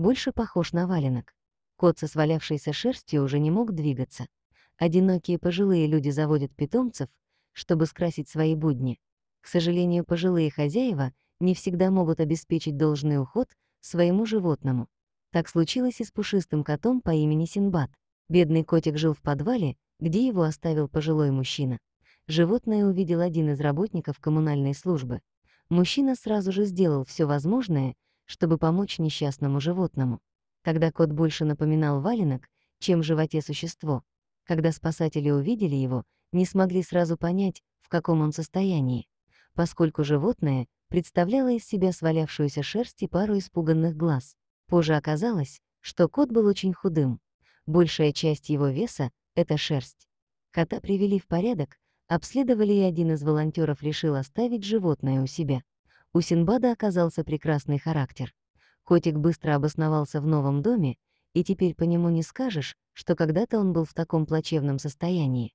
больше похож на валенок. Кот со свалявшейся шерстью уже не мог двигаться. Одинокие пожилые люди заводят питомцев, чтобы скрасить свои будни. К сожалению, пожилые хозяева не всегда могут обеспечить должный уход своему животному. Так случилось и с пушистым котом по имени Синбад. Бедный котик жил в подвале, где его оставил пожилой мужчина. Животное увидел один из работников коммунальной службы. Мужчина сразу же сделал все возможное — чтобы помочь несчастному животному. Когда кот больше напоминал валенок, чем в животе существо, когда спасатели увидели его, не смогли сразу понять, в каком он состоянии, поскольку животное представляло из себя свалявшуюся шерсть и пару испуганных глаз. Позже оказалось, что кот был очень худым. Большая часть его веса — это шерсть. Кота привели в порядок, обследовали и один из волонтеров решил оставить животное у себя. У Синбада оказался прекрасный характер. Котик быстро обосновался в новом доме, и теперь по нему не скажешь, что когда-то он был в таком плачевном состоянии.